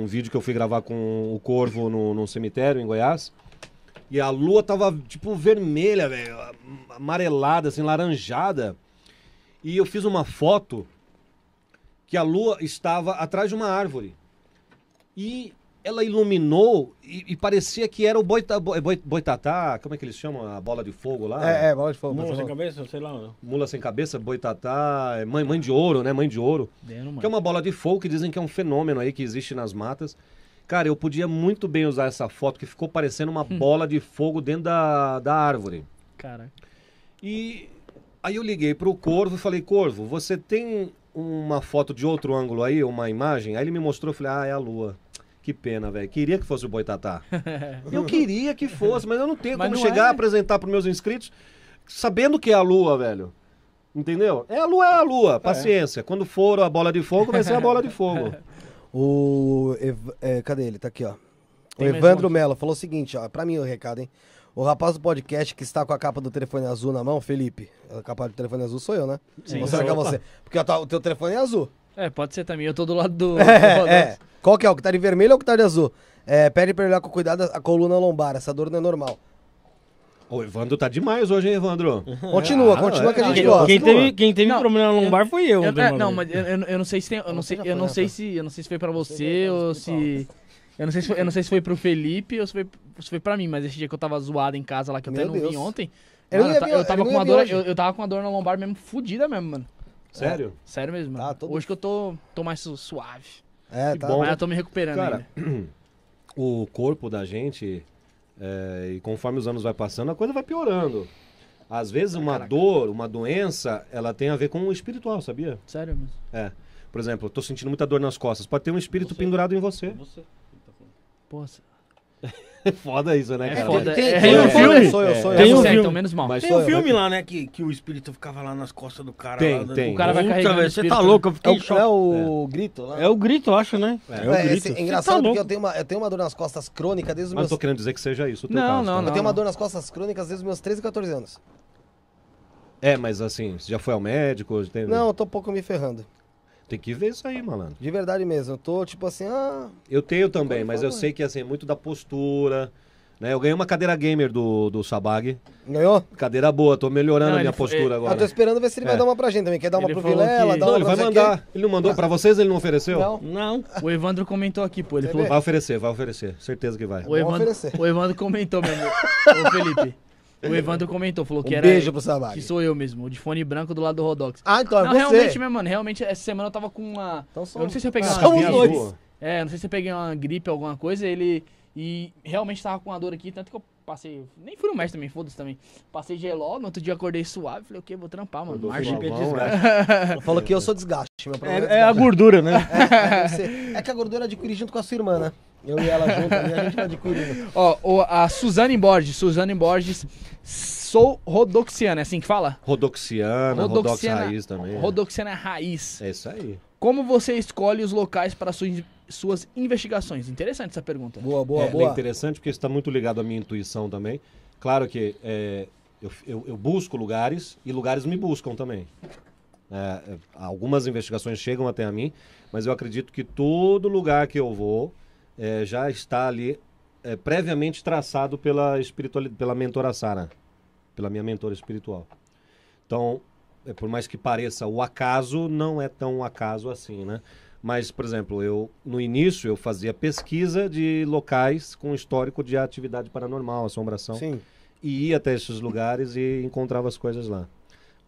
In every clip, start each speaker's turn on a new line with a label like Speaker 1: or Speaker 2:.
Speaker 1: um vídeo que eu fui gravar com o Corvo no, num cemitério em Goiás. E a lua tava, tipo, vermelha, velho. Amarelada, assim, laranjada. E eu fiz uma foto que a lua estava atrás de uma árvore. E ela iluminou e, e, parecia que era o boita, é boi, boitatá, como é que eles chamam? A bola de fogo lá? É, é bola de fogo. Mula sem
Speaker 2: cabeça, sei lá. Não.
Speaker 1: Mula sem cabeça, boitatá, é mãe, mãe de ouro, né? Mãe de ouro. que é uma bola de fogo que dizem que é um fenômeno aí que existe nas matas. Cara, eu podia muito bem usar essa foto que ficou parecendo uma bola de fogo dentro da, da árvore. Cara. E aí eu liguei pro Corvo e falei, Corvo, você tem uma foto de outro ângulo aí, uma imagem? Aí ele me mostrou, eu falei, ah, é a lua. Que pena, velho. Queria que fosse o Boitatá.
Speaker 2: eu
Speaker 1: queria que fosse, mas eu não tenho mas como chegar é. a apresentar para meus inscritos sabendo que é a lua, velho. Entendeu? É a lua, é a lua. É. Paciência. É. Quando for a bola de fogo, vai ser a bola de fogo.
Speaker 3: o. É, cadê ele? Tá aqui, ó. Tem o Evandro um Mello falou o seguinte, ó. Pra mim o recado, hein? O rapaz do podcast que está com a capa do telefone azul na mão, Felipe. A capa do telefone azul sou eu, né? Sim. Ou será que é você? Porque o teu telefone é azul. É,
Speaker 2: pode ser também. Eu tô do
Speaker 1: lado do. É, é.
Speaker 3: Qual que é? O que tá de vermelho ou o que tá de azul? É, pede pra olhar com cuidado a coluna lombar. Essa dor não é normal.
Speaker 1: O Evandro tá demais hoje, hein, Evandro?
Speaker 3: Continua, ah, continua é. que a gente gosta. Quem teve, quem teve não, problema lombar eu, foi eu. Né, é, não, mas eu, não sei
Speaker 2: se tem, eu não sei, eu não né, sei se, eu não sei se foi para você ou se eu não sei se foi, eu não sei se foi pro Felipe ou se foi, se foi para mim, mas esse dia que eu tava zoado em casa lá que eu Meu até não Deus. vi ontem. eu, tava, com uma dor, eu, eu tava com uma dor na lombar mesmo fodida mesmo, mano. Sério? É, sério mesmo. Tá, todo... Hoje que eu tô, tô mais suave.
Speaker 1: É, que tá. Bom. Mas eu tô me recuperando Cara, ainda. o corpo da gente, é, e conforme os anos vai passando, a coisa vai piorando. Às vezes uma Caraca. dor, uma doença, ela tem a ver com o espiritual, sabia? Sério mesmo? É. Por exemplo, eu tô sentindo muita dor nas costas. Pode ter um espírito você. pendurado em você. Você. Tá Poxa. foda isso, né, é cara? É foda. Tem, é, tem, tem é um filme. Sou eu, sou eu. Tem um filme. Então, menos mal. Mas tem um filme eu. lá, né,
Speaker 3: que, que o espírito ficava lá nas costas do cara. Tem, lá, tem. O cara vai carregando Puta, Você tá louco, eu né? fiquei é o, é
Speaker 1: o grito lá. É o grito, acho, né? É, o grito. É, engraçado tá porque eu
Speaker 3: tenho, uma, eu tenho uma dor nas costas crônica desde os meus... Mas tô querendo
Speaker 1: dizer que seja isso o teu não, caso. Não, não, Eu tenho uma dor
Speaker 3: nas costas crônicas desde os meus 13, 14 anos.
Speaker 1: É, mas assim, você já foi ao médico? Tem... Não,
Speaker 3: eu tô um pouco me ferrando. Tem que ver isso aí, malandro. De verdade mesmo. Eu tô tipo assim, ah.
Speaker 1: Eu tenho também, mas eu sei que assim, é muito da postura. Né? Eu ganhei uma cadeira gamer do, do Sabag. Ganhou? Cadeira boa, tô melhorando não, a minha postura ele... Ah, agora. Eu tô esperando ver se ele é. vai dar uma pra
Speaker 3: gente também. Quer dar uma ele pro Vilela? Que... não, uma ele vai mandar. Ele não mandou ah. pra vocês,
Speaker 1: ele não ofereceu? Não. Não. O Evandro comentou aqui, pô. Ele falou... Vai oferecer, vai oferecer. Certeza que vai. O Evandro,
Speaker 2: o Evandro comentou, mesmo Ô, Felipe. O Evandro comentou, falou que um era. Beijo pro Samag. Que sou eu mesmo, o de fone branco do lado do Rodox. Ah, então é não, você. Realmente, meu mano, realmente, essa semana eu tava com uma. Então somos... Eu não sei se eu peguei ah, uma. Somos dois. É, não sei se eu peguei uma gripe, alguma coisa, ele. E realmente tava com uma dor aqui, tanto que eu passei. Nem fui no médico também, foda-se também. Passei geló, no outro dia acordei
Speaker 3: suave, falei, o quê? que? Vou trampar, mano. Margem é desgaste. Falou que eu sou desgaste, meu é, problema. É, é, é a gordura, né? É, é, é que a gordura adquiri junto com a sua irmã, né? Eu e ela junto ali, a gente tá de Curitiba.
Speaker 2: Ó, a Suzane Borges, Suzane Borges, sou rodoxiana, é assim
Speaker 1: que fala? Rodoxiana, rodoxiana raiz também. É.
Speaker 2: Rodoxiana é. raiz. É isso aí. Como você escolhe os locais para suas, suas investigações? Interessante essa pergunta. Boa, boa, é, boa. É interessante
Speaker 1: porque está muito ligado à minha intuição também. Claro que é, eu, eu, eu busco lugares e lugares me buscam também. É, é algumas investigações chegam até a mim, mas eu acredito que todo lugar que eu vou, é, já está ali é, previamente traçado pela espiritualidade, pela mentora Sara, pela minha mentora espiritual. Então, é, por mais que pareça o acaso, não é tão acaso assim, né? Mas, por exemplo, eu no início eu fazia pesquisa de locais com histórico de atividade paranormal, assombração, Sim. e ia até esses lugares e encontrava as coisas lá.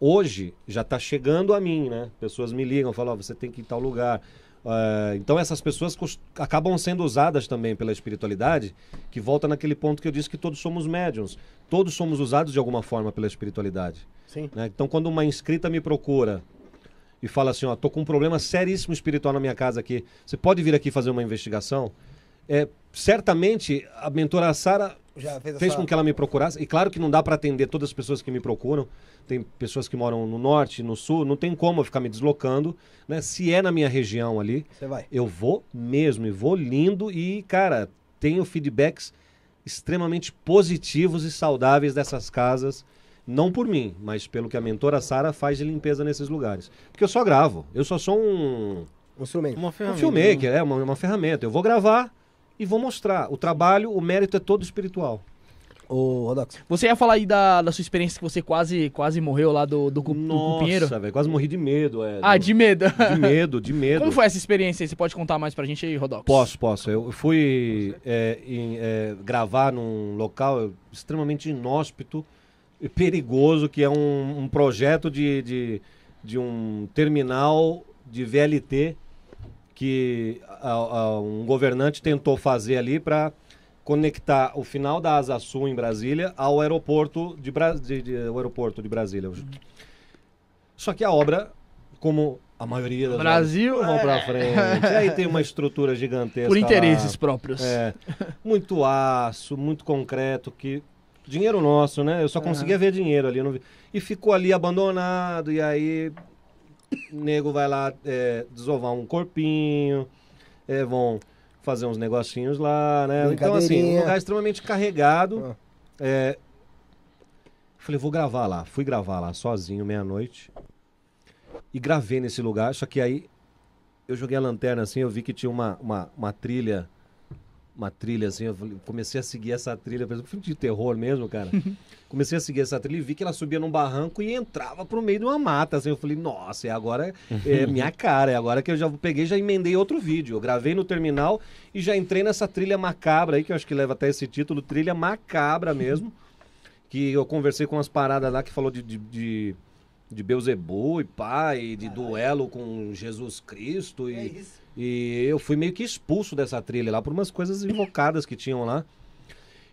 Speaker 1: Hoje já está chegando a mim, né? Pessoas me ligam, falam, oh, você tem que ir em tal lugar ah, então essas pessoas acabam sendo usadas também pela espiritualidade, que volta naquele ponto que eu disse que todos somos médiums. Todos somos usados de alguma forma pela espiritualidade. Né? Então quando uma inscrita me procura e fala assim, ó, tô com um problema seríssimo espiritual na minha casa aqui, você pode vir aqui fazer uma investigação? É, certamente a mentora Sara fez, fez com que ela me procurasse. E claro que não dá para atender todas as pessoas que me procuram. Tem pessoas que moram no norte, no sul, não tem como eu ficar me deslocando. Né? Se é na minha região ali, eu vou mesmo, e vou lindo. E, cara, tenho feedbacks extremamente positivos e saudáveis dessas casas. Não por mim, mas pelo que a mentora Sara faz de limpeza nesses lugares. Porque eu só gravo, eu só sou um. Um filme Uma ferramenta. Um filmmaker, né? é, uma, uma ferramenta. Eu vou gravar, e vou mostrar. O trabalho, o mérito é todo espiritual. Ô, Rodox.
Speaker 2: Você ia falar aí da, da sua experiência que você quase, quase morreu lá do, do, do Nossa, do velho, quase
Speaker 1: morri de medo. É, ah, do, de medo.
Speaker 2: De medo, de medo. Como foi essa experiência aí? Você pode contar mais pra gente aí, Rodox?
Speaker 1: Posso, posso. Eu fui é, em, é, gravar num local extremamente inóspito e perigoso, que é um, um projeto de, de, de um terminal de VLT que a, a, um governante tentou fazer ali para conectar o final da Asa Sul em Brasília ao aeroporto de, Bra de, de o aeroporto de Brasília. Uhum. Só que a obra, como a maioria das Brasil obras, vão para é. frente. E aí tem uma estrutura gigantesca. Por interesses lá. próprios. É, muito aço, muito concreto que dinheiro nosso, né? Eu só conseguia ver dinheiro ali, vi... e ficou ali abandonado e aí nego vai lá é, desovar um corpinho, é, vão fazer uns negocinhos lá, né? Então, assim, um lugar extremamente carregado. Ah. É, falei, vou gravar lá. Fui gravar lá sozinho, meia-noite. E gravei nesse lugar, só que aí eu joguei a lanterna assim, eu vi que tinha uma, uma, uma trilha uma trilha assim, eu comecei a seguir essa trilha, por exemplo, filme de terror mesmo, cara. comecei a seguir essa trilha e vi que ela subia num barranco e entrava pro meio de uma mata, assim, eu falei, nossa, e agora é, é minha cara, é agora que eu já peguei, já emendei outro vídeo, eu gravei no terminal e já entrei nessa trilha macabra aí, que eu acho que leva até esse título, trilha macabra mesmo, que eu conversei com umas paradas lá que falou de, de, de de Beuzebu e pai, de ah, é. duelo com Jesus Cristo. E, é isso. e eu fui meio que expulso dessa trilha lá por umas coisas invocadas que tinham lá.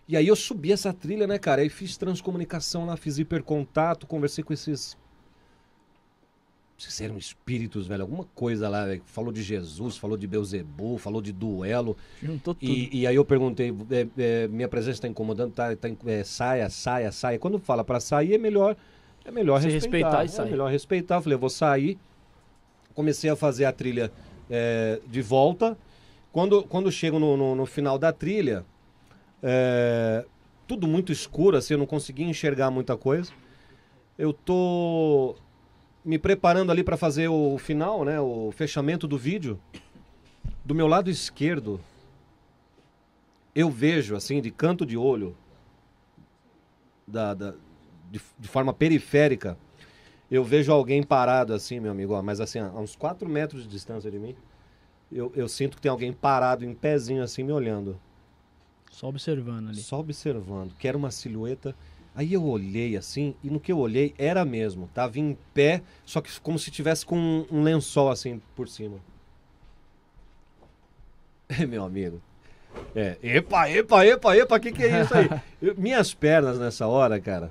Speaker 1: E aí eu subi essa trilha, né, cara? e fiz transcomunicação lá, fiz hipercontato, conversei com esses. Vocês eram espíritos, velho, alguma coisa lá, velho. Falou de Jesus, falou de Beuzebu, falou de duelo. Juntou tudo. E, e aí eu perguntei, é, é, minha presença está incomodando, tá, tá, é, saia, saia, saia. Quando fala para sair é melhor é melhor Se respeitar. respeitar e É melhor respeitar. Eu falei, eu vou sair. Comecei a fazer a trilha é, de volta. Quando, quando chego no, no, no final da trilha, é, tudo muito escuro, assim, eu não conseguia enxergar muita coisa. Eu tô me preparando ali para fazer o final, né, o fechamento do vídeo. Do meu lado esquerdo, eu vejo, assim, de canto de olho, da, da de, de forma periférica, eu vejo alguém parado assim, meu amigo, ó, mas assim, a uns 4 metros de distância de mim, eu, eu sinto que tem alguém parado em pezinho assim, me olhando. Só observando ali. Só observando, que era uma silhueta. Aí eu olhei assim, e no que eu olhei era mesmo. Tava em pé, só que como se tivesse com um, um lençol assim por cima. É, meu amigo. É, epa, epa, epa, epa, que que é isso aí? Eu, minhas pernas nessa hora, cara,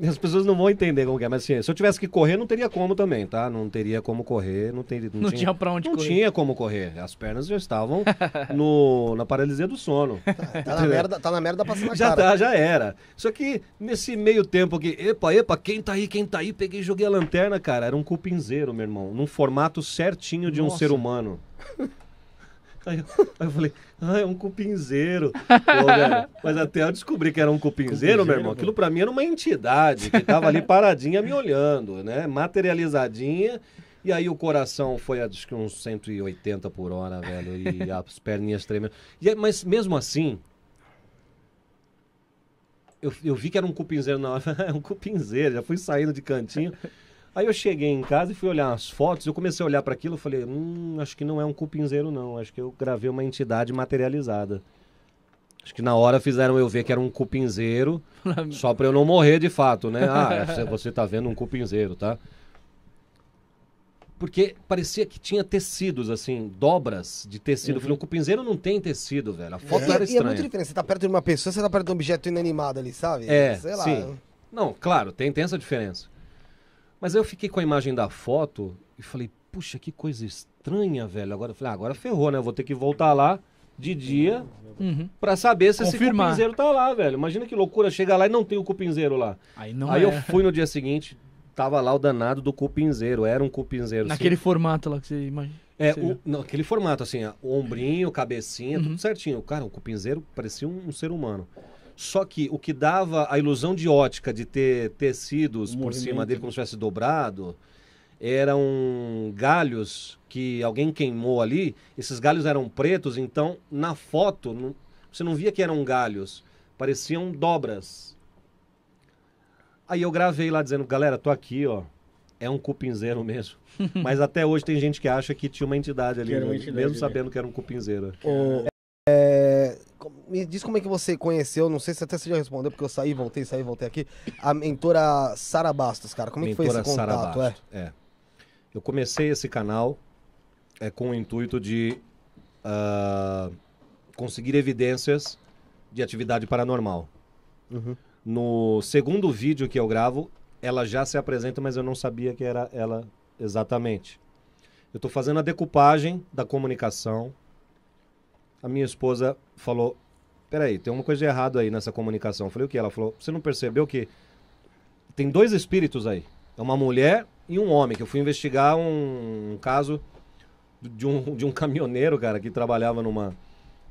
Speaker 1: As pessoas não vão entender como é, mas assim, se eu tivesse que correr, não teria como também, tá? Não teria como correr, não teria. Não, não tinha, tinha pra onde não correr. Não tinha como correr. As pernas já estavam no, na paralisia do sono. Tá, tá na merda,
Speaker 3: tá na merda passando na já cara. Tá, já
Speaker 1: era. Só que nesse meio tempo que, epa, epa, quem tá aí, quem tá aí, peguei e joguei a lanterna, cara. Era um cupinzeiro, meu irmão. Num formato certinho de Nossa. um ser humano. Aí, aí eu falei, ah, é um cupinzeiro. Pô, velho, mas até eu descobri que era um cupinzeiro, cupinzeiro meu irmão, aquilo para mim era uma entidade que tava ali paradinha me olhando, né? Materializadinha. E aí o coração foi a que uns 180 por hora, velho, e as perninhas tremendo. E, mas mesmo assim, eu, eu vi que era um cupinzeiro na hora. é um cupinzeiro, já fui saindo de cantinho. Aí eu cheguei em casa e fui olhar as fotos, eu comecei a olhar para aquilo e falei, hum, acho que não é um cupinzeiro não, acho que eu gravei uma entidade materializada. Acho que na hora fizeram eu ver que era um cupinzeiro, só para eu não morrer de fato, né? Ah, é, você tá vendo um cupinzeiro, tá? Porque parecia que tinha tecidos, assim, dobras de tecido. Uhum. Eu falei, uhum. o cupinzeiro não tem tecido, velho. A foto é. era estranha. E é muito
Speaker 3: diferente. Você tá perto de uma pessoa, você tá perto de um objeto inanimado ali, sabe? É, Sei lá. Sim.
Speaker 1: Não, claro, tem, tem essa diferença. Mas aí eu fiquei com a imagem da foto e falei, puxa, que coisa estranha, velho. Agora eu falei, ah, agora ferrou, né? Eu vou ter que voltar lá de dia uhum. para saber se Confirmar. esse cupinzeiro tá lá, velho. Imagina que loucura, chega lá e não tem o cupinzeiro lá. Aí, não aí é. eu fui no dia seguinte, tava lá o danado do cupinzeiro, era um cupinzeiro. Naquele
Speaker 2: formato lá que você imagina. É, o,
Speaker 1: não, aquele formato, assim, ombrinho, cabecinha, uhum. tudo certinho. Cara, o cupinzeiro parecia um, um ser humano. Só que o que dava a ilusão de ótica de ter tecidos por cima dele como né? se tivesse dobrado eram galhos que alguém queimou ali. Esses galhos eram pretos, então na foto não, você não via que eram galhos, pareciam dobras. Aí eu gravei lá dizendo, galera, tô aqui, ó. É um cupinzeiro mesmo. Mas até hoje tem gente que acha que tinha uma entidade ali, uma né? entidade mesmo ali. sabendo que era um cupinzeiro.
Speaker 3: É, é, me diz como é que você conheceu, não sei se até você já respondeu, porque eu saí, voltei, saí, voltei aqui, a mentora Sara Bastos, cara. Como é que foi esse contato? É. Bastos,
Speaker 1: é? é. Eu comecei esse canal é, com o intuito de uh, conseguir evidências de atividade paranormal. Uhum. No segundo vídeo que eu gravo, ela já se apresenta, mas eu não sabia que era ela exatamente. Eu estou fazendo a decupagem da comunicação. A minha esposa falou: peraí, tem uma coisa errada aí nessa comunicação. Eu falei, o que? Ela falou, você não percebeu que tem dois espíritos aí. É uma mulher e um homem, que eu fui investigar um, um caso de um, de um caminhoneiro, cara, que trabalhava numa...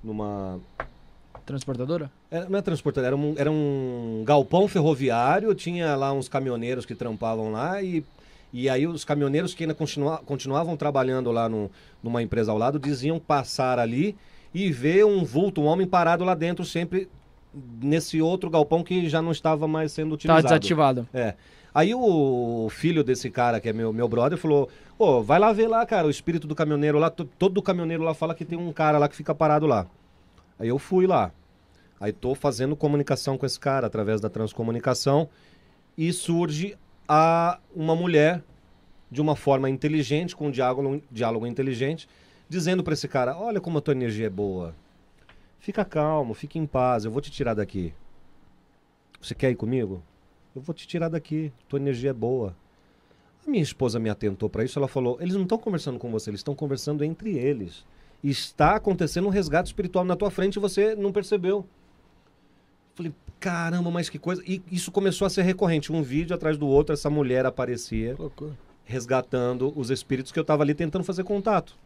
Speaker 1: numa Transportadora? Era, é, não é transportadora, era um, era um galpão ferroviário, tinha lá uns caminhoneiros que trampavam lá e, e aí os caminhoneiros que ainda continuavam trabalhando lá no, numa empresa ao lado diziam passar ali e vê um vulto, um homem parado lá dentro, sempre nesse outro galpão que já não estava mais sendo tá utilizado. Estava desativado. É. Aí o filho desse cara, que é meu, meu brother, falou: Ô, oh, vai lá ver lá, cara, o espírito do caminhoneiro lá, todo caminhoneiro lá fala que tem um cara lá que fica parado lá. Aí eu fui lá. Aí tô fazendo comunicação com esse cara através da transcomunicação e surge a uma mulher de uma forma inteligente, com um diálogo, um diálogo inteligente, dizendo para esse cara: olha como a tua energia é boa. Fica calmo, fique em paz, eu vou te tirar daqui. Você quer ir comigo? Eu vou te tirar daqui, tua energia é boa. A minha esposa me atentou para isso, ela falou: eles não estão conversando com você, eles estão conversando entre eles. Está acontecendo um resgate espiritual na tua frente e você não percebeu. Falei, caramba, mas que coisa. E isso começou a ser recorrente. Um vídeo atrás do outro, essa mulher aparecia resgatando os espíritos que eu estava ali tentando fazer contato.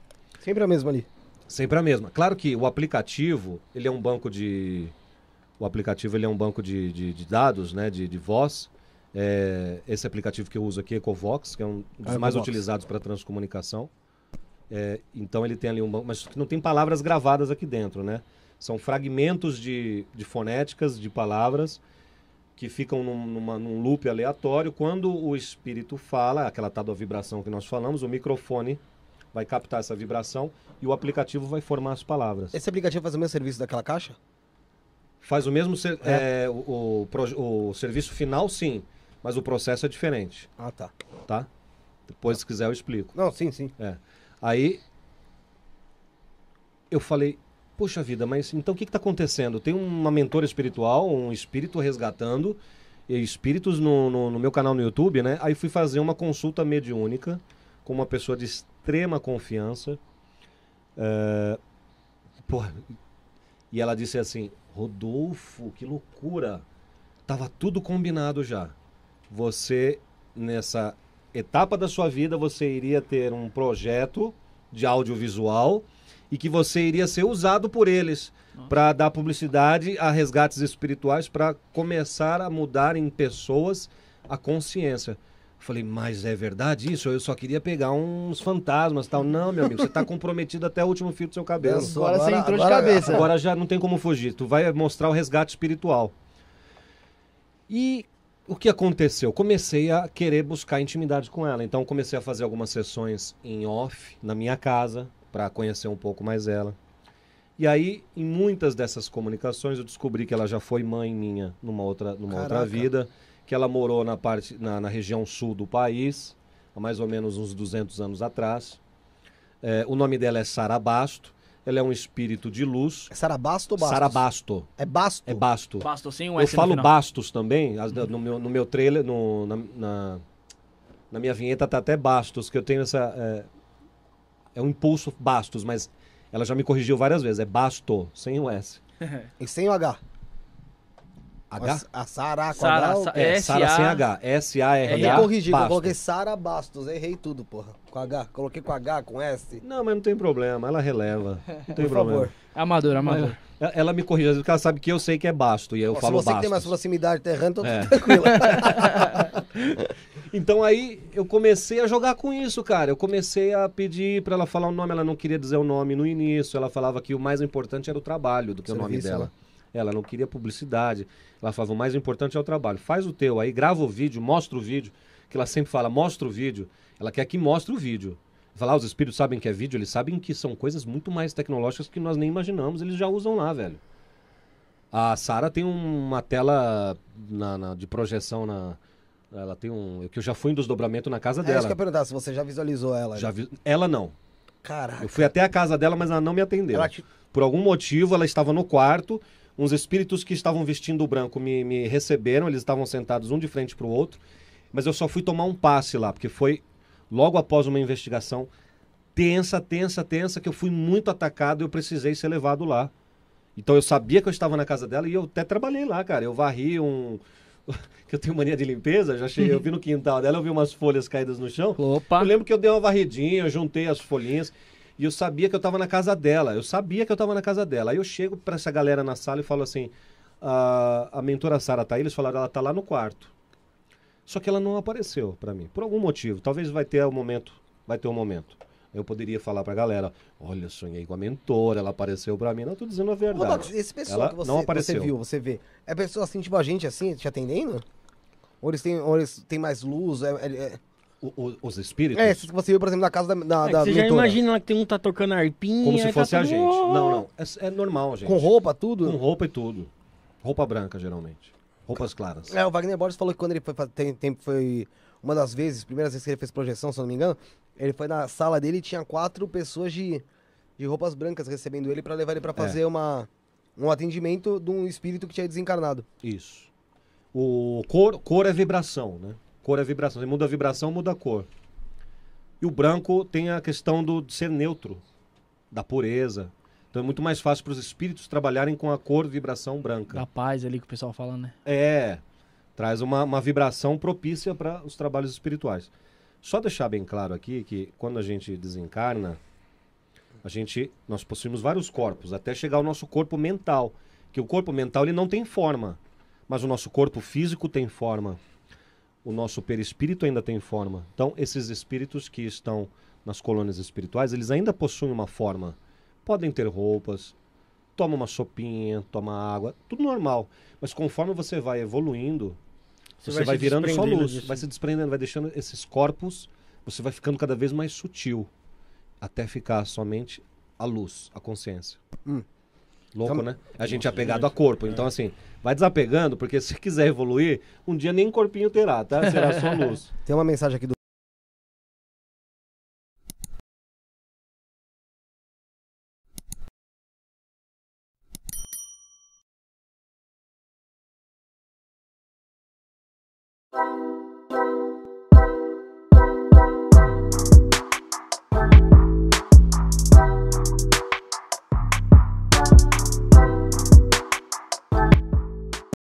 Speaker 1: Sempre a mesma ali. Sempre a mesma. Claro que o aplicativo, ele é um banco de. O aplicativo ele é um banco de, de, de dados, né? De, de voz. É, esse aplicativo que eu uso aqui, é Ecovox, que é um dos ah, é mais Ecovox. utilizados para transcomunicação. É, então ele tem ali um banco. Mas não tem palavras gravadas aqui dentro, né? São fragmentos de, de fonéticas, de palavras, que ficam num, numa, num loop aleatório. Quando o espírito fala, aquela tal da vibração que nós falamos, o microfone vai captar essa vibração e o aplicativo vai formar as palavras. Esse
Speaker 3: aplicativo faz o mesmo serviço daquela caixa?
Speaker 1: Faz o mesmo ser, é. É, o, o, o, serviço final, sim, mas o processo é diferente. Ah, tá. Tá? Depois, se quiser, eu explico. Não, sim, sim. É. Aí eu falei, poxa vida, mas então o que está acontecendo? Tem uma mentora espiritual, um espírito resgatando espíritos no, no, no meu canal no YouTube, né? Aí fui fazer uma consulta mediúnica com uma pessoa de extrema confiança. Uh, porra, e ela disse assim: Rodolfo, que loucura! Tava tudo combinado já. Você, nessa etapa da sua vida, você iria ter um projeto de audiovisual e que você iria ser usado por eles para dar publicidade a resgates espirituais para começar a mudar em pessoas a consciência. Falei, mas é verdade isso? Eu só queria pegar uns fantasmas tal. Não, meu amigo, você está comprometido até o último fio do seu cabelo. agora, agora, você entrou agora, de cabeça. Agora já não tem como fugir. Tu vai mostrar o resgate espiritual. E o que aconteceu? Comecei a querer buscar intimidade com ela. Então comecei a fazer algumas sessões em off na minha casa para conhecer um pouco mais ela. E aí, em muitas dessas comunicações, eu descobri que ela já foi mãe minha numa outra, numa outra vida que ela morou na, parte, na, na região sul do país, há mais ou menos uns 200 anos atrás. É, o nome dela é Sara Basto. Ela é um espírito de luz. É Sara Basto ou Sara Basto. É Basto? É Basto. Basto,
Speaker 2: sim, um Eu falo final. Bastos
Speaker 1: também, no, meu, no meu trailer, no, na, na, na, minha vinheta tá até Bastos, que eu tenho essa... É, é um impulso Bastos, mas ela já me corrigiu várias vezes. É Basto, sem o S. e sem o H. H? A, a
Speaker 3: Sara, Sara, é, Sara sem H.
Speaker 1: S-A-R-A. É, eu corrigi, eu coloquei
Speaker 3: Sara Bastos, errei tudo, porra. Com H, coloquei com H, com S. Não, mas não tem problema, ela releva. Não tem Por problema. Favor.
Speaker 1: É amador, amador. Ela, me corrige, porque ela sabe que eu sei que é Basto, e eu falo Bastos. Se você tem
Speaker 3: mais proximidade terrana, então é. tranquilo.
Speaker 1: então aí eu comecei a jogar com isso, cara. Eu comecei a pedir para ela falar o nome, ela não queria dizer o nome no início, ela falava que o mais importante era o trabalho do que Serviço, o nome né? dela. Né? Ela não queria publicidade. Ela falava, o mais importante é o trabalho. Faz o teu aí, grava o vídeo, mostra o vídeo. Que ela sempre fala, mostra o vídeo. Ela quer que mostre o vídeo. Falar, ah, os espíritos sabem que é vídeo, eles sabem que são coisas muito mais tecnológicas que nós nem imaginamos, eles já usam lá, velho. A Sara tem uma tela na, na, de projeção na. Ela tem um. Que eu já fui em desdobramento na casa é dela. Acho que eu ia
Speaker 3: perguntar, se você já visualizou ela. Já né?
Speaker 1: vi, ela não. Caraca. Eu fui até a casa dela, mas ela não me atendeu. Te... Por algum motivo, ela estava no quarto uns espíritos que estavam vestindo o branco me, me receberam, eles estavam sentados um de frente para o outro, mas eu só fui tomar um passe lá, porque foi logo após uma investigação tensa, tensa, tensa, que eu fui muito atacado e eu precisei ser levado lá. Então eu sabia que eu estava na casa dela e eu até trabalhei lá, cara. Eu varri um. que eu tenho mania de limpeza, já cheguei, eu vi no quintal dela, eu vi umas folhas caídas no chão. Opa! Eu lembro que eu dei uma varridinha, eu juntei as folhinhas. E eu sabia que eu estava na casa dela. Eu sabia que eu estava na casa dela. Aí eu chego para essa galera na sala e falo assim: a, a mentora Sara tá aí? Eles falaram, ela tá lá no quarto. Só que ela não apareceu para mim, por algum motivo. Talvez vai ter o um momento, vai ter um momento. Eu poderia falar pra galera,
Speaker 3: olha, sonhei com a mentora, ela apareceu pra mim. Não, tô dizendo a verdade. Ô, Doc, esse pessoal ela que você, não apareceu. você viu, você vê, é pessoa assim, tipo a gente, assim, te atendendo? Ou eles têm, ou eles têm mais luz? é, é... é? o, os espíritos? É, esses que você viu, por exemplo, na casa da, da, é da Você mentora. já imagina lá que tem um tá tocando
Speaker 1: arpinha. Como se tá fosse tá a gente. Não, não.
Speaker 3: É, é, normal, gente. Com roupa, tudo? Com roupa e tudo.
Speaker 1: Roupa branca, geralmente. Roupas claras.
Speaker 3: É, o Wagner Borges falou que quando ele foi. Tem, tem, foi uma das vezes, primeiras vezes que ele fez projeção, se eu não me engano, ele foi na sala dele e tinha quatro pessoas de, de roupas brancas recebendo ele para levar ele para é. fazer é. uma, um atendimento de um espírito que
Speaker 1: tinha desencarnado. Isso. O cor, cor é vibração, né? Cor é vibração. Você muda a vibração, muda a cor. E o branco tem a questão do, de ser neutro, da pureza. Então é muito mais fácil para os espíritos trabalharem com a cor vibração branca. Da paz ali que o pessoal fala, né? É. Traz uma, uma vibração propícia para os trabalhos espirituais. Só deixar bem claro aqui que quando a gente desencarna, a gente nós possuímos vários corpos até chegar ao nosso corpo mental, que o corpo mental ele não tem forma, mas o nosso corpo físico tem forma o nosso perispírito ainda tem forma. Então, esses espíritos que estão nas colônias espirituais, eles ainda possuem uma forma. Podem ter roupas, toma uma sopinha, toma água, tudo normal. Mas conforme você vai evoluindo,
Speaker 3: você, você vai, vai virando só luz, disso.
Speaker 1: vai se desprendendo, vai deixando esses corpos, você vai ficando cada vez mais sutil, até ficar somente a luz, a consciência.
Speaker 3: Hum. Louco, então, né? A gente é apegado a corpo. Então, é.
Speaker 1: assim, vai desapegando, porque se quiser evoluir, um dia nem corpinho terá, tá? Será só luz.
Speaker 3: Tem uma mensagem aqui do